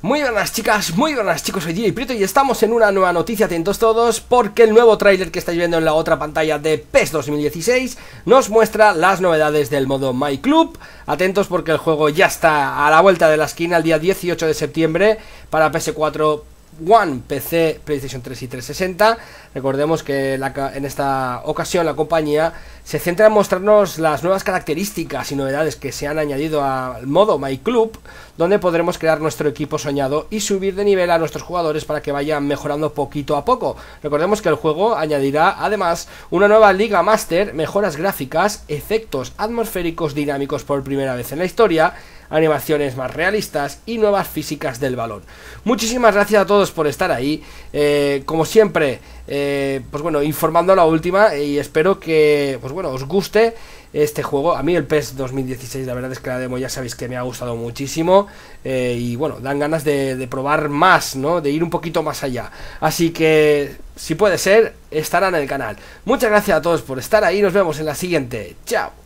Muy buenas chicas, muy buenas chicos, soy Prieto y estamos en una nueva noticia, atentos todos, porque el nuevo tráiler que estáis viendo en la otra pantalla de PES 2016 nos muestra las novedades del modo My Club, atentos porque el juego ya está a la vuelta de la esquina el día 18 de septiembre para PS4, One, PC, PlayStation 3 y 360. Recordemos que en esta ocasión la compañía se centra en mostrarnos las nuevas características y novedades que se han añadido al modo My Club, donde podremos crear nuestro equipo soñado y subir de nivel a nuestros jugadores para que vayan mejorando poquito a poco. Recordemos que el juego añadirá además una nueva Liga Master, mejoras gráficas, efectos atmosféricos dinámicos por primera vez en la historia, animaciones más realistas y nuevas físicas del balón. Muchísimas gracias a todos por estar ahí. Eh, como siempre, eh, pues bueno, informando la última eh, y espero que, pues bueno, os guste este juego. A mí el PES 2016, la verdad es que la demo ya sabéis que me ha gustado muchísimo. y bueno, dan ganas de, de, probar más, ¿no? De ir un poquito más allá. Así que, si puede ser, estará en el canal. Muchas gracias a todos por estar ahí. Nos vemos en la siguiente. Chao.